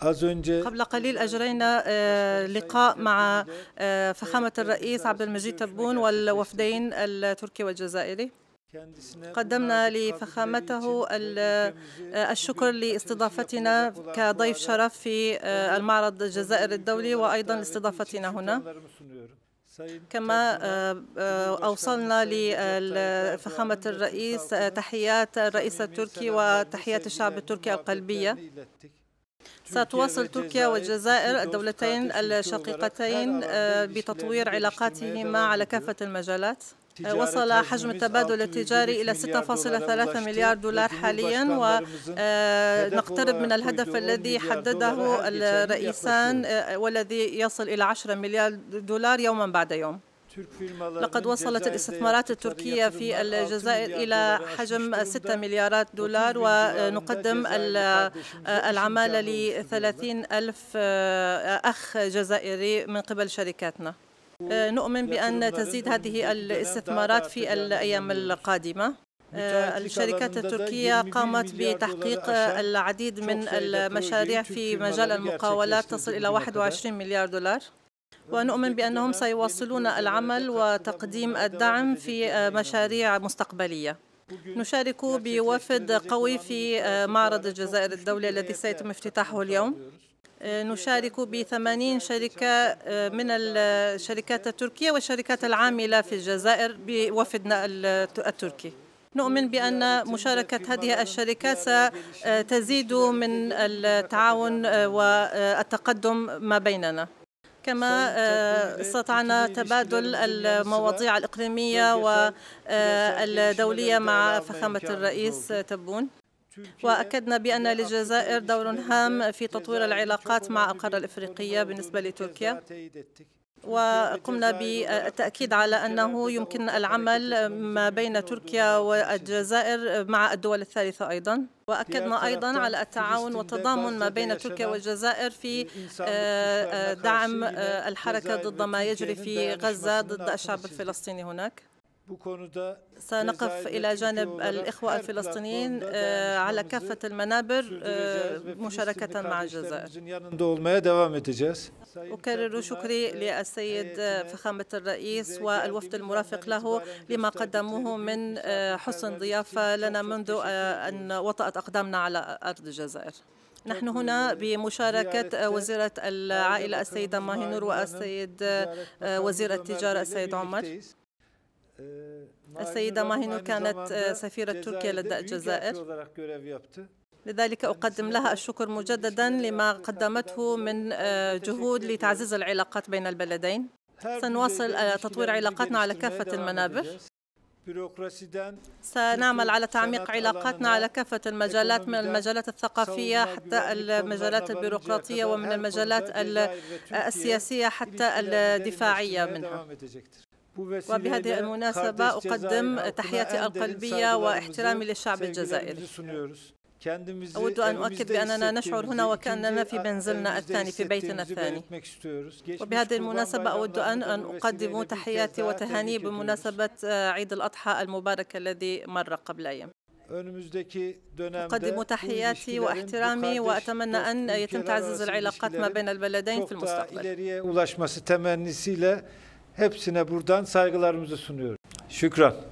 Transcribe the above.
قبل قليل أجرينا آه، لقاء مع آه، فخامة الرئيس عبد المجيد تبون والوفدين التركي والجزائري قدمنا لفخامته آه، الشكر لاستضافتنا كضيف شرف في المعرض الجزائري الدولي وأيضا لاستضافتنا هنا كما أوصلنا لفخامة الرئيس تحيات الرئيس التركي وتحيات الشعب التركي القلبية ستواصل تركيا والجزائر الدولتين الشقيقتين آه، بتطوير علاقاتهما على كافة المجالات وصل حجم التبادل التجاري إلى 6.3 آه، مليار دولار حاليا ونقترب من الهدف الذي حدده الرئيسان آه، والذي يصل إلى 10 مليار دولار يوما بعد يوم لقد وصلت الاستثمارات التركية في الجزائر إلى حجم 6 مليارات دولار ونقدم العمالة ل 30 ألف أخ جزائري من قبل شركاتنا آه، نؤمن بأن تزيد هذه الاستثمارات في الأيام القادمة آه، الشركات التركية قامت بتحقيق العديد من المشاريع في مجال المقاولات تصل إلى 21 مليار دولار ونؤمن بأنهم سيواصلون العمل وتقديم الدعم في مشاريع مستقبلية نشارك بوفد قوي في معرض الجزائر الدولي الذي سيتم افتتاحه اليوم نشارك ب 80 شركة من الشركات التركية والشركات العاملة في الجزائر بوفدنا التركي نؤمن بأن مشاركة هذه الشركات ستزيد من التعاون والتقدم ما بيننا كما استطعنا آه، تبادل المواضيع الإقليمية والدولية آه، مع فخامة الرئيس تبون وأكدنا بأن للجزائر دور هام في تطوير العلاقات مع القارة الإفريقية بالنسبة لتركيا وقمنا بالتأكيد على أنه يمكن العمل ما بين تركيا والجزائر مع الدول الثالثة أيضا وأكدنا أيضا على التعاون والتضامن ما بين تركيا والجزائر في آه، آه، دعم آه، الحركة ضد ما يجري في غزة ضد الشعب الفلسطيني هناك سنقف إلى جانب الإخوة الفلسطينيين آه، على كافة المنابر آه، مشاركة مع الجزائر أكرر شكري للسيد فخامة الرئيس والوفد المرافق له لما قدموه من آه، حسن ضيافة لنا منذ أن وطأت أقدامنا على أرض الجزائر نحن هنا بمشاركة وزيرة العائلة السيدة نور والسيد وزير التجارة السيد عمر السيدة ماهينو كانت آه، سفيرة تركيا لدى الجزائر لذلك أقدم لها الشكر مجددا لما قدمته من آه، جهود لتعزيز العلاقات بين البلدين سنواصل آه، تطوير علاقاتنا على كافة المنابر سنعمل على تعميق علاقاتنا على كافة المجالات من المجالات الثقافية حتى المجالات البيروقراطية ومن المجالات السياسية حتى الدفاعية منها وبهذه المناسبة أقدم تحياتي القلبية واحترامي للشعب الجزائري أود أن أؤكد بأننا نشعر هنا وكأننا في منزلنا الثاني في بيتنا الثاني وبهذه المناسبة أود أن أن أقدم تحياتي وتهاني بمناسبة عيد الأضحى المبارك الذي مر قبل أيام أقدم تحياتي واحترامي وأتمنى أن يتم تعزيز العلاقات ما بين البلدين في المستقبل Hepsine buradan saygılarımızı sunuyoruz. Şükran.